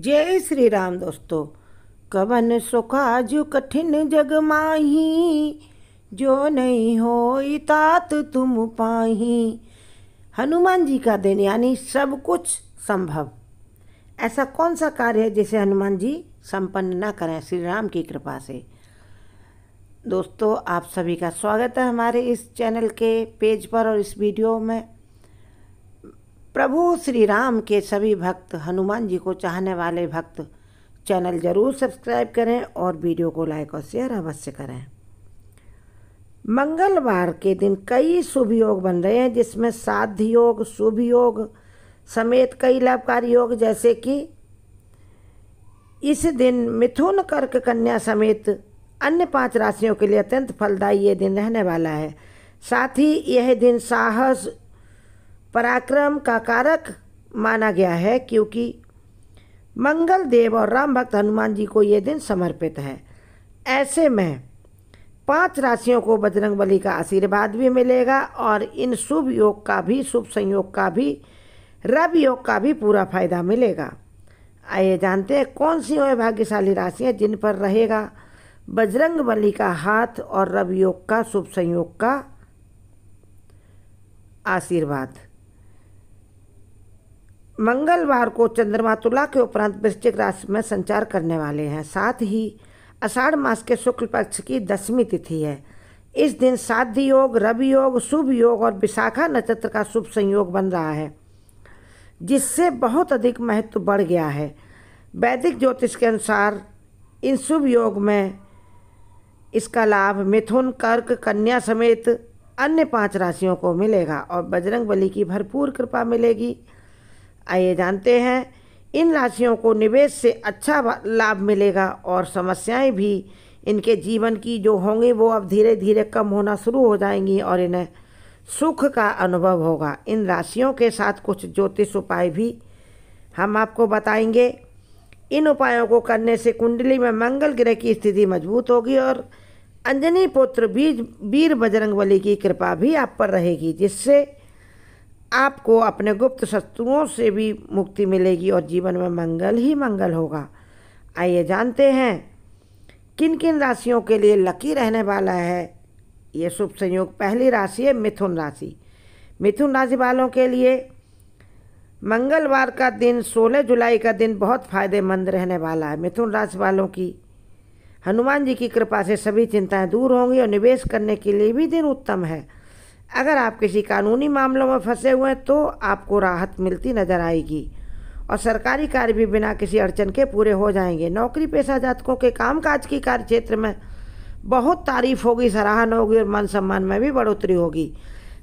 जय श्री राम दोस्तों कवन जो कठिन जग माही जो नहीं हो तात तुम पाही हनुमान जी का दिन यानी सब कुछ संभव ऐसा कौन सा कार्य है जिसे हनुमान जी संपन्न न करें श्री राम की कृपा से दोस्तों आप सभी का स्वागत है हमारे इस चैनल के पेज पर और इस वीडियो में प्रभु श्री राम के सभी भक्त हनुमान जी को चाहने वाले भक्त चैनल ज़रूर सब्सक्राइब करें और वीडियो को लाइक और शेयर अवश्य करें मंगलवार के दिन कई शुभ योग बन रहे हैं जिसमें साध्य योग शुभ योग समेत कई लाभकारी योग जैसे कि इस दिन मिथुन कर्क कन्या समेत अन्य पांच राशियों के लिए अत्यंत फलदायी ये दिन रहने वाला है साथ ही यह दिन साहस पराक्रम का कारक माना गया है क्योंकि मंगल देव और राम भक्त हनुमान जी को ये दिन समर्पित है ऐसे में पांच राशियों को बजरंग बली का आशीर्वाद भी मिलेगा और इन शुभ योग का भी शुभ संयोग का भी रब योग का भी पूरा फायदा मिलेगा आइए जानते हैं कौन सी वह भाग्यशाली राशियाँ जिन पर रहेगा बजरंग बली का हाथ और रब योग का शुभ संयोग का आशीर्वाद मंगलवार को चंद्रमा तुला के उपरांत वृश्चिक राशि में संचार करने वाले हैं साथ ही अषाढ़ मास के शुक्ल पक्ष की दसवीं तिथि है इस दिन साध्य योग रवि योग शुभ योग और विशाखा नक्षत्र का शुभ संयोग बन रहा है जिससे बहुत अधिक महत्व बढ़ गया है वैदिक ज्योतिष के अनुसार इन शुभ योग में इसका लाभ मिथुन कर्क कन्या समेत अन्य पांच राशियों को मिलेगा और बजरंग बली की भरपूर कृपा मिलेगी आइए जानते हैं इन राशियों को निवेश से अच्छा लाभ मिलेगा और समस्याएं भी इनके जीवन की जो होंगी वो अब धीरे धीरे कम होना शुरू हो जाएंगी और इन्हें सुख का अनुभव होगा इन राशियों के साथ कुछ ज्योतिष उपाय भी हम आपको बताएंगे इन उपायों को करने से कुंडली में मंगल ग्रह की स्थिति मजबूत होगी और अंजनी पुत्र बीज वीर बजरंग की कृपा भी आप पर रहेगी जिससे आपको अपने गुप्त शत्रुओं से भी मुक्ति मिलेगी और जीवन में मंगल ही मंगल होगा आइए जानते हैं किन किन राशियों के लिए लकी रहने वाला है ये शुभ संयोग पहली राशि है मिथुन राशि मिथुन राशि वालों के लिए मंगलवार का दिन 16 जुलाई का दिन बहुत फायदेमंद रहने वाला है मिथुन राशि वालों की हनुमान जी की कृपा से सभी चिंताएं दूर होंगी और निवेश करने के लिए भी दिन उत्तम है अगर आप किसी कानूनी मामलों में फंसे हुए हैं तो आपको राहत मिलती नज़र आएगी और सरकारी कार्य भी बिना किसी अड़चन के पूरे हो जाएंगे नौकरी पेशा जातकों के कामकाज की कार्य क्षेत्र में बहुत तारीफ होगी सराहना होगी और मान सम्मान में भी बढ़ोतरी होगी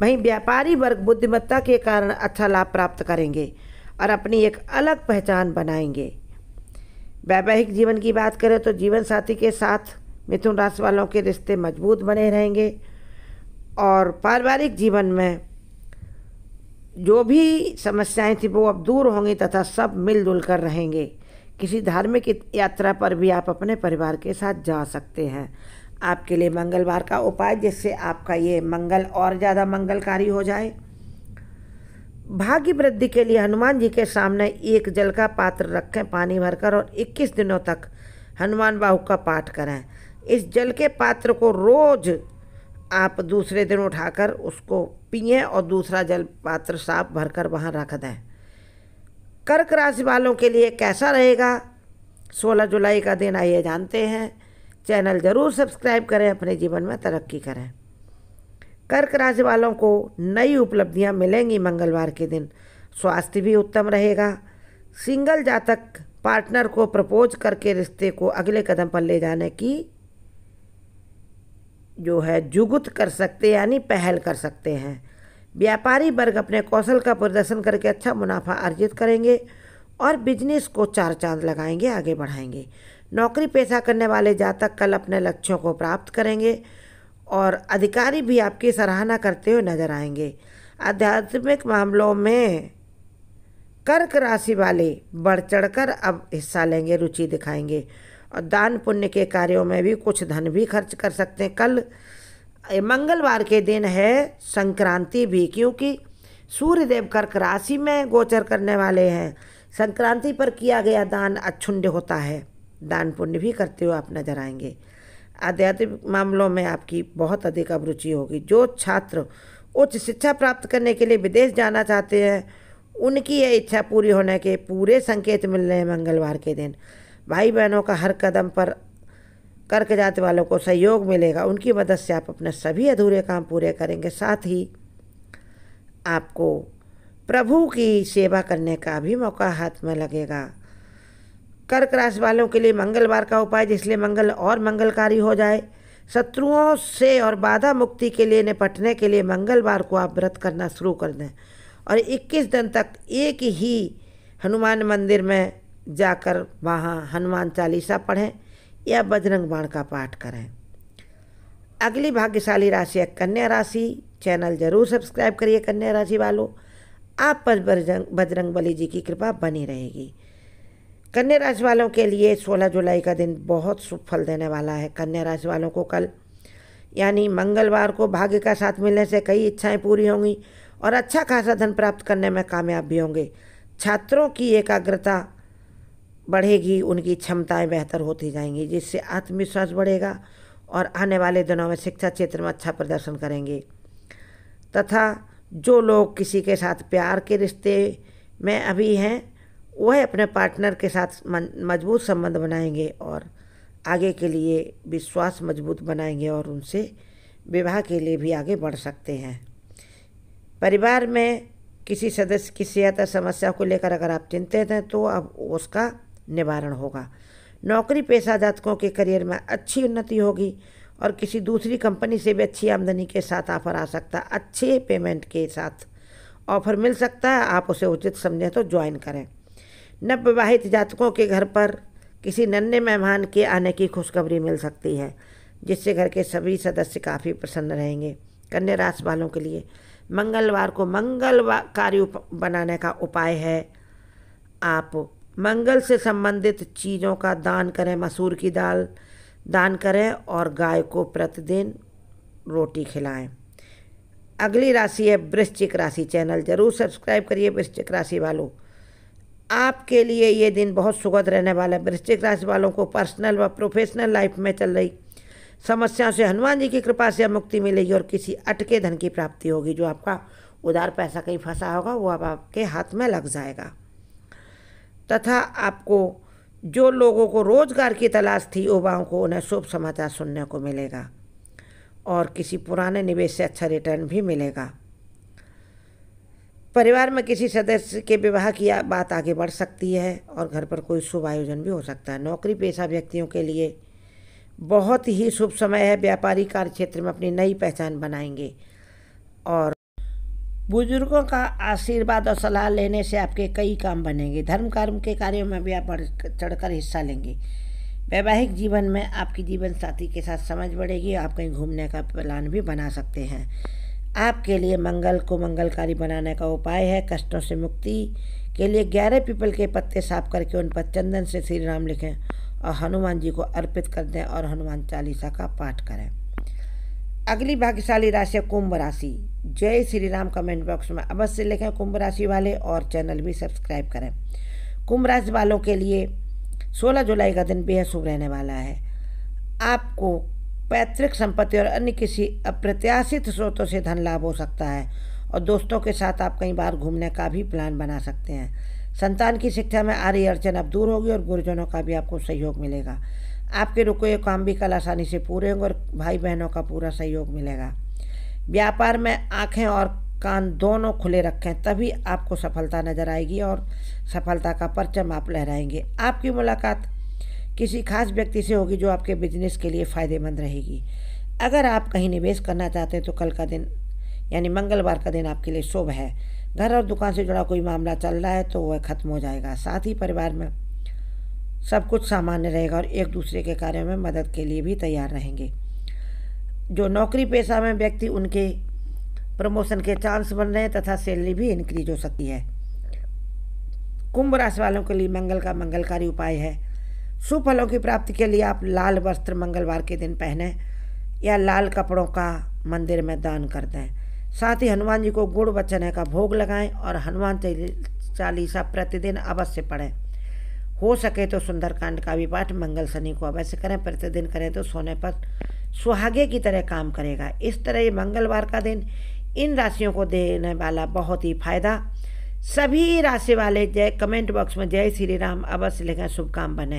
वहीं व्यापारी वर्ग बुद्धिमत्ता के कारण अच्छा लाभ प्राप्त करेंगे और अपनी एक अलग पहचान बनाएंगे वैवाहिक जीवन की बात करें तो जीवन साथी के साथ मिथुन राशि वालों के रिश्ते मजबूत बने रहेंगे और पारिवारिक जीवन में जो भी समस्याएं थी वो अब दूर होंगी तथा सब मिलजुल कर रहेंगे किसी धार्मिक यात्रा पर भी आप अपने परिवार के साथ जा सकते हैं आपके लिए मंगलवार का उपाय जिससे आपका ये मंगल और ज़्यादा मंगलकारी हो जाए भाग्य वृद्धि के लिए हनुमान जी के सामने एक जल का पात्र रखें पानी भरकर और 21 दिनों तक हनुमान बाहू का पाठ करें इस जल के पात्र को रोज़ आप दूसरे दिन उठाकर उसको पिए और दूसरा जल पात्र साफ भरकर वहाँ रख दें कर्क राशि वालों के लिए कैसा रहेगा 16 जुलाई का दिन आइए जानते हैं चैनल ज़रूर सब्सक्राइब करें अपने जीवन में तरक्की करें कर्क राशि वालों को नई उपलब्धियां मिलेंगी मंगलवार के दिन स्वास्थ्य भी उत्तम रहेगा सिंगल जातक पार्टनर को प्रपोज करके रिश्ते को अगले कदम पर ले जाने की जो है जुगुत कर सकते यानी पहल कर सकते हैं व्यापारी वर्ग अपने कौशल का प्रदर्शन करके अच्छा मुनाफा अर्जित करेंगे और बिजनेस को चार चांद लगाएंगे आगे बढ़ाएंगे नौकरी पेशा करने वाले जातक कल अपने लक्ष्यों को प्राप्त करेंगे और अधिकारी भी आपकी सराहना करते हुए नजर आएंगे आध्यात्मिक मामलों में कर्क राशि वाले बढ़ चढ़कर अब हिस्सा लेंगे रुचि दिखाएंगे और दान पुण्य के कार्यों में भी कुछ धन भी खर्च कर सकते हैं कल मंगलवार के दिन है संक्रांति भी क्योंकि सूर्यदेव कर्क राशि में गोचर करने वाले हैं संक्रांति पर किया गया दान अक्षुण्य होता है दान पुण्य भी करते हुए आप नजर आएंगे आध्यात्मिक मामलों में आपकी बहुत अधिक अभिरुचि होगी जो छात्र उच्च शिक्षा प्राप्त करने के लिए विदेश जाना चाहते हैं उनकी यह इच्छा पूरी होने के पूरे संकेत मिल रहे हैं मंगलवार के दिन भाई बहनों का हर कदम पर करके जाते वालों को सहयोग मिलेगा उनकी मदद से आप अपने सभी अधूरे काम पूरे करेंगे साथ ही आपको प्रभु की सेवा करने का भी मौका हाथ में लगेगा कर्क राशि वालों के लिए मंगलवार का उपाय जिसलिए मंगल और मंगलकारी हो जाए शत्रुओं से और बाधा मुक्ति के लिए निपटने के लिए मंगलवार को आप व्रत करना शुरू कर दें और 21 दिन तक एक ही हनुमान मंदिर में जाकर वहाँ हनुमान चालीसा पढ़ें या बजरंग बाण का पाठ करें अगली भाग्यशाली राशि है कन्या राशि चैनल जरूर सब्सक्राइब करिए कन्या राशि वालों आप पर बजरंग बजरंग बली जी की कृपा बनी रहेगी कन्या राशि वालों के लिए 16 जुलाई का दिन बहुत शुभ फल देने वाला है कन्या राशि वालों को कल यानी मंगलवार को भाग्य का साथ मिलने से कई इच्छाएं पूरी होंगी और अच्छा खासा धन प्राप्त करने में कामयाब भी होंगे छात्रों की एकाग्रता बढ़ेगी उनकी क्षमताएं बेहतर होती जाएंगी जिससे आत्मविश्वास बढ़ेगा और आने वाले दिनों में शिक्षा क्षेत्र में अच्छा प्रदर्शन करेंगे तथा जो लोग किसी के साथ प्यार के रिश्ते में अभी हैं वह अपने पार्टनर के साथ मजबूत संबंध बनाएंगे और आगे के लिए विश्वास मजबूत बनाएंगे और उनसे विवाह के लिए भी आगे बढ़ सकते हैं परिवार में किसी सदस्य की सेहत समस्या को लेकर अगर आप चिंतित हैं तो अब उसका निवारण होगा नौकरी पेशा जातकों के करियर में अच्छी उन्नति होगी और किसी दूसरी कंपनी से भी अच्छी आमदनी के साथ ऑफर आ सकता है अच्छे पेमेंट के साथ ऑफर मिल सकता है आप उसे उचित समझें तो ज्वाइन करें नव विवाहित जातकों के घर पर किसी नन्हे मेहमान के आने की खुशखबरी मिल सकती है जिससे घर के सभी सदस्य काफ़ी प्रसन्न रहेंगे कन्या राशि वालों के लिए मंगलवार को मंगल कार्य बनाने का उपाय है आप मंगल से संबंधित चीज़ों का दान करें मसूर की दाल दान करें और गाय को प्रतिदिन रोटी खिलाएं अगली राशि है वृश्चिक राशि चैनल ज़रूर सब्सक्राइब करिए वृश्चिक राशि वालों आपके लिए ये दिन बहुत सुखद रहने वाला है वृश्चिक राशि वालों को पर्सनल व प्रोफेशनल लाइफ में चल रही समस्याओं से हनुमान जी की कृपा से मुक्ति मिलेगी और किसी अटके धन की प्राप्ति होगी जो आपका उधार पैसा कहीं फंसा होगा वो अब आपके हाथ में लग जाएगा तथा आपको जो लोगों को रोजगार की तलाश थी युवाओं को उन्हें शुभ समाचार सुनने को मिलेगा और किसी पुराने निवेश से अच्छा रिटर्न भी मिलेगा परिवार में किसी सदस्य के विवाह की बात आगे बढ़ सकती है और घर पर कोई शुभ आयोजन भी हो सकता है नौकरी पेशा व्यक्तियों के लिए बहुत ही शुभ समय है व्यापारी कार्य क्षेत्र में अपनी नई पहचान बनाएंगे और बुजुर्गों का आशीर्वाद और सलाह लेने से आपके कई काम बनेंगे धर्म कर्म के कार्यों में भी आप बढ़ चढ़कर हिस्सा लेंगे वैवाहिक जीवन में आपकी जीवन साथी के साथ समझ बढ़ेगी आप कहीं घूमने का प्लान भी बना सकते हैं आपके लिए मंगल को मंगलकारी बनाने का उपाय है कष्टों से मुक्ति के लिए ग्यारह पीपल के पत्ते साफ करके उन पर चंदन से श्री राम लिखें और हनुमान जी को अर्पित कर दें और हनुमान चालीसा का पाठ करें अगली भाग्यशाली राशि है कुंभ राशि जय श्री राम कमेंट बॉक्स में अवश्य लिखें कुंभ राशि वाले और चैनल भी सब्सक्राइब करें कुंभ राशि वालों के लिए 16 जुलाई का दिन बेहद शुभ रहने वाला है आपको पैतृक संपत्ति और अन्य किसी अप्रत्याशित स्रोतों से धन लाभ हो सकता है और दोस्तों के साथ आप कई बार घूमने का भी प्लान बना सकते हैं संतान की शिक्षा में आ रही अड़चन अब दूर होगी और गुरुजनों का भी आपको सहयोग मिलेगा आपके रुके हुए काम भी कल आसानी से पूरे होंगे और भाई बहनों का पूरा सहयोग मिलेगा व्यापार में आँखें और कान दोनों खुले रखें तभी आपको सफलता नजर आएगी और सफलता का परचम आप लहराएंगे आपकी मुलाकात किसी खास व्यक्ति से होगी जो आपके बिजनेस के लिए फ़ायदेमंद रहेगी अगर आप कहीं निवेश करना चाहते हैं तो कल का दिन यानी मंगलवार का दिन आपके लिए शुभ है घर और दुकान से जुड़ा कोई मामला चल रहा है तो वह खत्म हो जाएगा साथ ही परिवार में सब कुछ सामान्य रहेगा और एक दूसरे के कार्यों में मदद के लिए भी तैयार रहेंगे जो नौकरी पेशा में व्यक्ति उनके प्रमोशन के चांस बन रहे हैं तथा सैलरी भी इंक्रीज हो सकती है कुंभ राशि वालों के लिए मंगल का मंगलकारी उपाय है सुफलों की प्राप्ति के लिए आप लाल वस्त्र मंगलवार के दिन पहने या लाल कपड़ों का मंदिर में दान कर दें साथ ही हनुमान जी को गुड़ वचन का भोग लगाएं और हनुमान चालीसा प्रतिदिन अवश्य पढ़ें हो सके तो सुंदरकांड का भी पाठ मंगल शनि को अवश्य करें प्रतिदिन करें तो सोने पर सुहागे की तरह काम करेगा इस तरह ये मंगलवार का दिन इन राशियों को देने वाला बहुत ही फायदा सभी राशि वाले जय कमेंट बॉक्स में जय श्री राम अवश्य लिखें शुभकाम बने